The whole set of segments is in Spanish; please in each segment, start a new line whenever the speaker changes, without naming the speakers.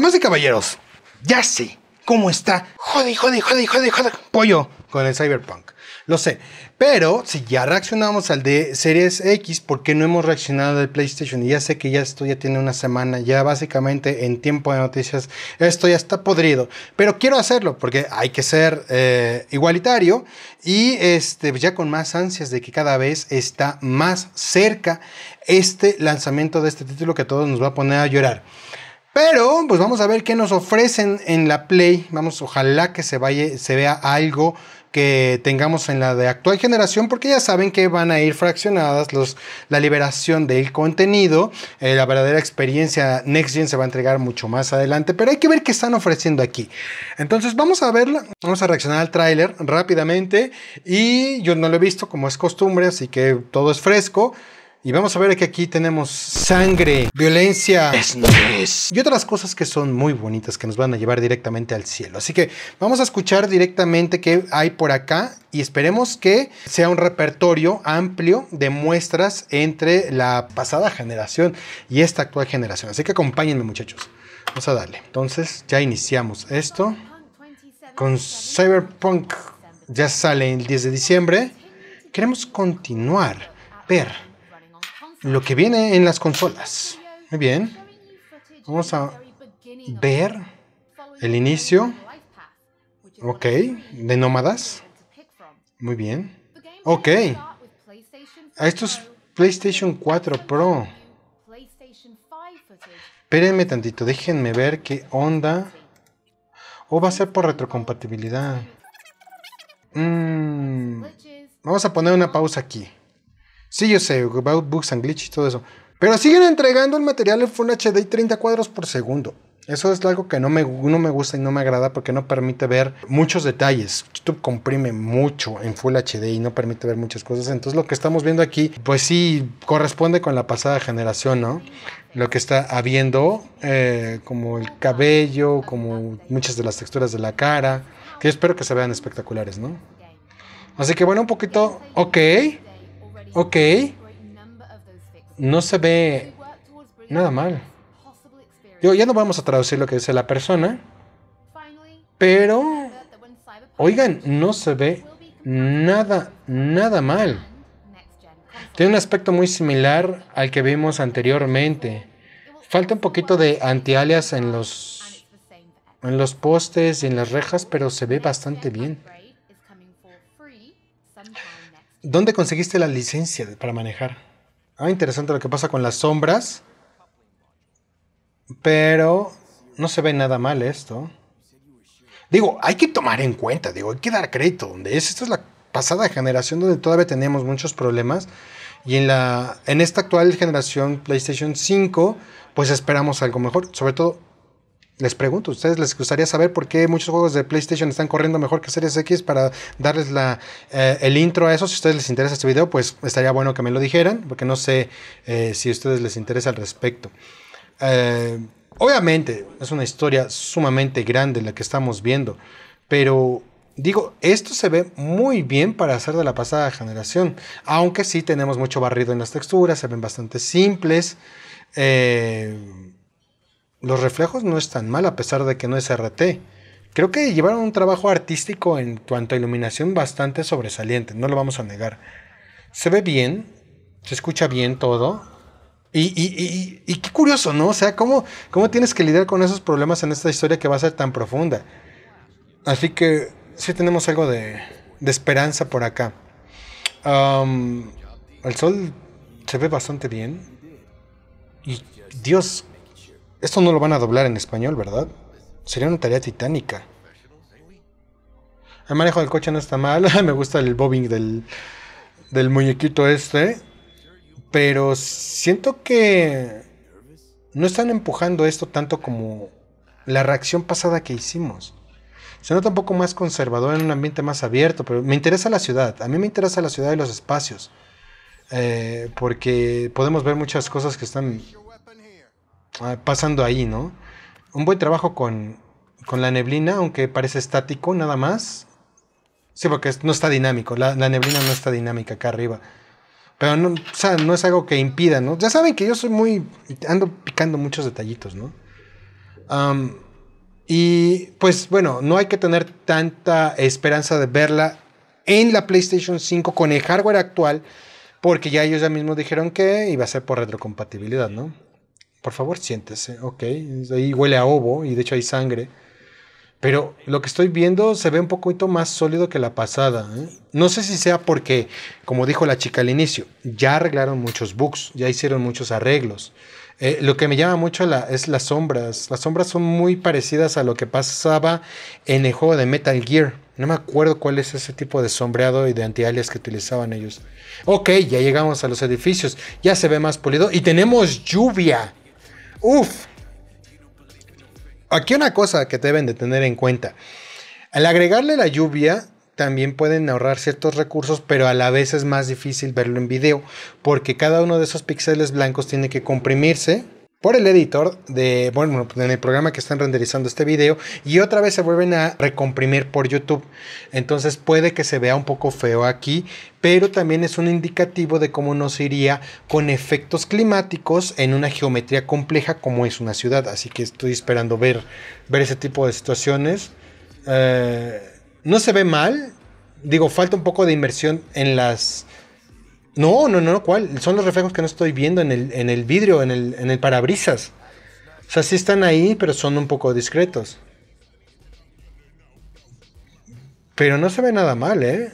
más de caballeros, ya sé cómo está. joder, joder, joder, joder jode. Pollo con el Cyberpunk. Lo sé. Pero si ya reaccionamos al de Series X, ¿por qué no hemos reaccionado al PlayStation? Y ya sé que ya esto ya tiene una semana, ya básicamente en tiempo de noticias, esto ya está podrido. Pero quiero hacerlo porque hay que ser eh, igualitario y este, ya con más ansias de que cada vez está más cerca este lanzamiento de este título que a todos nos va a poner a llorar. Pero, pues vamos a ver qué nos ofrecen en la Play. Vamos, ojalá que se, vea algo que tengamos en la de actual generación, porque ya saben que van a ir fraccionadas los, la liberación del contenido, eh, la verdadera experiencia Next Gen se va a entregar mucho más adelante, pero hay que ver qué están ofreciendo aquí. Entonces vamos a verla, vamos a reaccionar al tráiler rápidamente y yo no lo he visto como es costumbre, así que todo es fresco. Y vamos a ver que aquí tenemos sangre, violencia y otras cosas que son muy bonitas que nos van a llevar directamente al cielo. Así que vamos a escuchar directamente qué hay por acá y esperemos que sea un repertorio amplio de muestras entre la pasada generación y esta actual generación. Así que acompáñenme muchachos. Vamos a darle. Entonces ya iniciamos esto con Cyberpunk. Ya sale el 10 de diciembre. Queremos continuar, ver lo que viene en las consolas. Muy bien. Vamos a ver el inicio. Ok, de nómadas. Muy bien. Ok. A estos PlayStation 4 Pro. Espérenme tantito, déjenme ver qué onda. O va a ser por retrocompatibilidad. Mm, vamos a poner una pausa aquí. Sí, yo sé, about books and glitches y todo eso. Pero siguen entregando el material en Full HD 30 cuadros por segundo. Eso es algo que no me, no me gusta y no me agrada porque no permite ver muchos detalles. YouTube comprime mucho en Full HD y no permite ver muchas cosas. Entonces lo que estamos viendo aquí, pues sí, corresponde con la pasada generación, ¿no? Lo que está habiendo, eh, como el cabello, como muchas de las texturas de la cara, que espero que se vean espectaculares, ¿no? Así que bueno, un poquito, ok. Ok. No se ve nada mal. Yo, ya no vamos a traducir lo que dice la persona. Pero, oigan, no se ve nada, nada mal. Tiene un aspecto muy similar al que vimos anteriormente. Falta un poquito de antialias en los, en los postes y en las rejas, pero se ve bastante bien. ¿Dónde conseguiste la licencia para manejar? Ah, interesante lo que pasa con las sombras. Pero no se ve nada mal esto. Digo, hay que tomar en cuenta, digo, hay que dar crédito donde es. Esta es la pasada generación donde todavía tenemos muchos problemas. Y en, la, en esta actual generación PlayStation 5, pues esperamos algo mejor. Sobre todo, les pregunto, ¿ustedes les gustaría saber por qué muchos juegos de PlayStation están corriendo mejor que Series X para darles la, eh, el intro a eso? Si a ustedes les interesa este video, pues estaría bueno que me lo dijeran, porque no sé eh, si a ustedes les interesa al respecto. Eh, obviamente, es una historia sumamente grande la que estamos viendo, pero digo, esto se ve muy bien para hacer de la pasada generación, aunque sí tenemos mucho barrido en las texturas, se ven bastante simples. Eh, los reflejos no están mal a pesar de que no es RT. Creo que llevaron un trabajo artístico en cuanto a iluminación bastante sobresaliente, no lo vamos a negar. Se ve bien, se escucha bien todo. Y, qué curioso, ¿no? O sea, ¿cómo, ¿cómo tienes que lidiar con esos problemas en esta historia que va a ser tan profunda? Así que sí tenemos algo de, esperanza por acá. el sol se ve bastante bien. Y Dios, esto no lo van a doblar en español, ¿verdad? Sería una tarea titánica. El manejo del coche no está mal. Me gusta el bobbing del, del muñequito este. Pero siento que no están empujando esto tanto como la reacción pasada que hicimos. Se nota un poco más conservador en un ambiente más abierto, pero me interesa la ciudad. A mí me interesa la ciudad y los espacios. Eh, porque podemos ver muchas cosas que están Ah, pasando ahí, ¿no? Un buen trabajo con, la neblina, aunque parece estático nada más. Sí, porque no está dinámico, la, neblina no está dinámica acá arriba. Pero no, o sea, no es algo que impida, ¿no? Ya saben que yo soy muy... ando picando muchos detallitos, ¿no? y pues bueno, no hay que tener tanta esperanza de verla en la PlayStation 5 con el hardware actual, porque ya ellos ya mismos dijeron que iba a ser por retrocompatibilidad, ¿no? por favor siéntese, ok, ahí huele a ovo y de hecho hay sangre. Pero lo que estoy viendo se ve un poquito más sólido que la pasada. ¿eh? No sé si sea porque, como dijo la chica al inicio, ya arreglaron muchos bugs, ya hicieron muchos arreglos. Eh, lo que me llama mucho la, es las sombras. Las sombras son muy parecidas a lo que pasaba en el juego de Metal Gear. No me acuerdo cuál es ese tipo de sombreado y de antialias que utilizaban ellos. Ok, ya llegamos a los edificios. Ya se ve más pulido. Y tenemos lluvia. Uf. Aquí una cosa que deben de tener en cuenta. Al agregarle la lluvia, también pueden ahorrar ciertos recursos, pero a la vez es más difícil verlo en video, porque cada uno de esos píxeles blancos tiene que comprimirse por el editor de, bueno, en el programa que están renderizando este video y otra vez se vuelven a recomprimir por YouTube. Entonces puede que se vea un poco feo aquí, pero también es un indicativo de cómo nos iría con efectos climáticos en una geometría compleja como es una ciudad. Así que estoy esperando ver, ver ese tipo de situaciones. Eh, no se ve mal, digo, falta un poco de inversión en las no, no, no, ¿cuál? Son los reflejos que no estoy viendo en el, en el vidrio, en el, en el parabrisas. O sea, sí están ahí, pero son un poco discretos. Pero no se ve nada mal, ¿eh?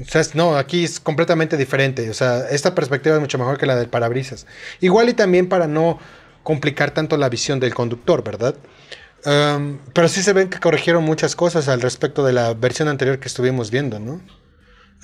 O sea, no, aquí es completamente diferente. O sea, esta perspectiva es mucho mejor que la del parabrisas. Igual y también para no complicar tanto la visión del conductor, ¿verdad? pero sí se ven que corrigieron muchas cosas al respecto de la versión anterior que estuvimos viendo, ¿no?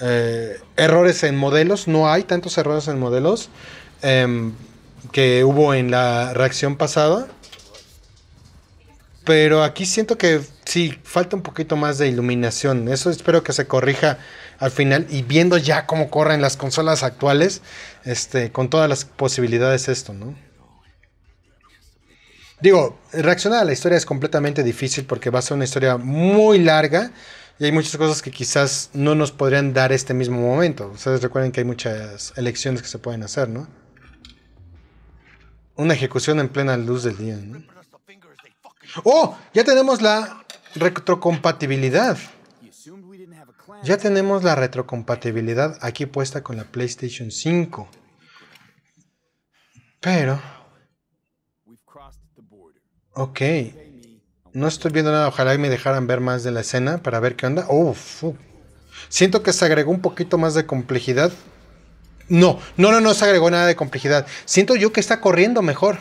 Eh, errores en modelos, no hay tantos errores en modelos em, que hubo en la reacción pasada. Pero aquí siento que sí, falta un poquito más de iluminación. Eso espero que se corrija al final. Y viendo ya cómo corren las consolas actuales, este, con todas las posibilidades esto, ¿no? Digo, reaccionar a la historia es completamente difícil porque va a ser una historia muy larga y hay muchas cosas que quizás no nos podrían dar este mismo momento. Ustedes recuerden que hay muchas elecciones que se pueden hacer, ¿no? Una ejecución en plena luz del día, ¿no? ¡Oh! Ya tenemos la retrocompatibilidad. Ya tenemos la retrocompatibilidad aquí puesta con la PlayStation 5. Pero... Ok, no estoy viendo nada. Ojalá y me dejaran ver más de la escena para ver qué onda. Uf, Siento que se agregó un poquito más de complejidad. No, no, no, no se agregó nada de complejidad. Siento yo que está corriendo mejor.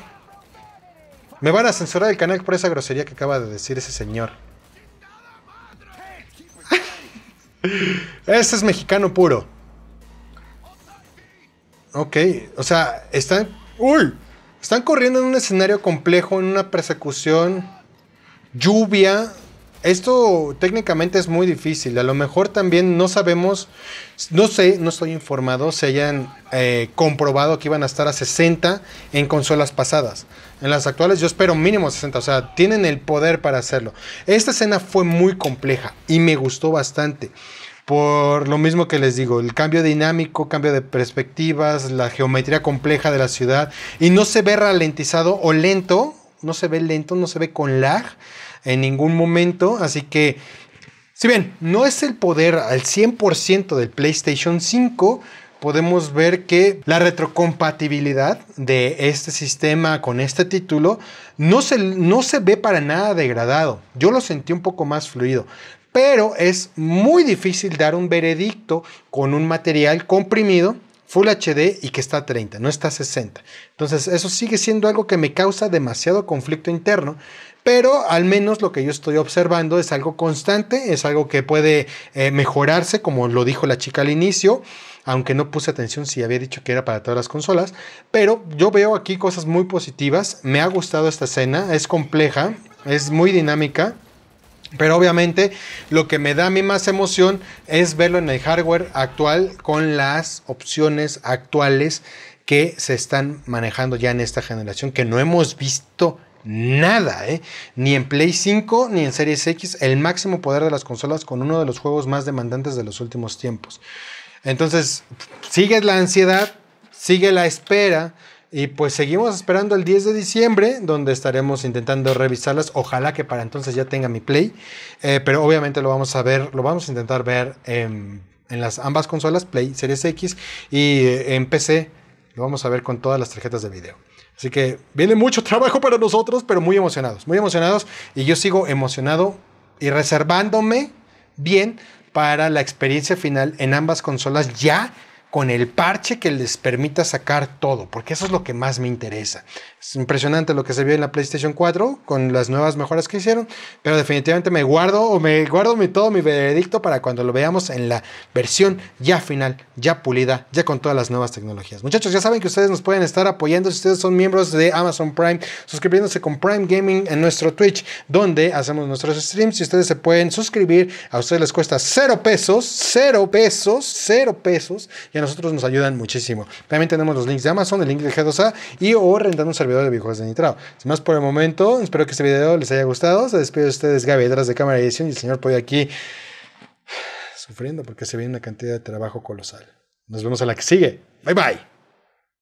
Me van a censurar el canal por esa grosería que acaba de decir ese señor. Ese es mexicano puro. Ok, o sea, están. ¡Uy! Están corriendo en un escenario complejo, en una persecución lluvia. Esto técnicamente es muy difícil. A lo mejor también no sabemos, no sé, no estoy informado, se hayan eh, comprobado que iban a estar a 60 en consolas pasadas. En las actuales yo espero mínimo 60, o sea, tienen el poder para hacerlo. Esta escena fue muy compleja y me gustó bastante. Por lo mismo que les digo, el cambio dinámico, cambio de perspectivas, la geometría compleja de la ciudad y no se ve ralentizado o lento no se ve lento, no se ve con lag en ningún momento. Así que, si bien no es el poder al 100% del PlayStation 5, podemos ver que la retrocompatibilidad de este sistema con este título no se, no se ve para nada degradado. Yo lo sentí un poco más fluido. Pero es muy difícil dar un veredicto con un material comprimido Full HD y que está a 30, no está a 60. Entonces eso sigue siendo algo que me causa demasiado conflicto interno, pero al menos lo que yo estoy observando es algo constante, es algo que puede eh, mejorarse, como lo dijo la chica al inicio, aunque no puse atención si había dicho que era para todas las consolas, pero yo veo aquí cosas muy positivas, me ha gustado esta escena, es compleja, es muy dinámica. Pero obviamente lo que me da a mí más emoción es verlo en el hardware actual con las opciones actuales que se están manejando ya en esta generación, que no hemos visto nada, ¿eh? ni en Play 5 ni en Series X, el máximo poder de las consolas con uno de los juegos más demandantes de los últimos tiempos. Entonces, sigue la ansiedad, sigue la espera, y pues seguimos esperando el 10 de diciembre, donde estaremos intentando revisarlas. Ojalá que para entonces ya tenga mi play. Eh, pero obviamente lo vamos a ver, lo vamos a intentar ver en, las ambas consolas, Play Series X y eh, en PC. Lo vamos a ver con todas las tarjetas de video. Así que viene mucho trabajo para nosotros, pero muy emocionados, muy emocionados. Y yo sigo emocionado y reservándome bien para la experiencia final en ambas consolas ya con el parche que les permita sacar todo, porque eso es lo que más me interesa. Es impresionante lo que se vio en la PlayStation 4 con las nuevas mejoras que hicieron, pero definitivamente me guardo o me guardo mi, todo mi veredicto para cuando lo veamos en la versión ya final, ya pulida, ya con todas las nuevas tecnologías. Muchachos, ya saben que ustedes nos pueden estar apoyando si ustedes son miembros de Amazon Prime, suscribiéndose con Prime Gaming en nuestro Twitch, donde hacemos nuestros streams. y ustedes se pueden suscribir, a ustedes les cuesta cero pesos, cero pesos, cero pesos, y a nosotros nos ayudan muchísimo. También tenemos los links de Amazon, el link de G2A y o rentando un servicio de videojuegos de Nitrado. Sin más por el momento, espero que este video les haya gustado. Se despide de ustedes Gaby detrás de cámara edición y el señor puede aquí sufriendo porque se viene una cantidad de trabajo colosal. Nos vemos a la que sigue. Bye bye.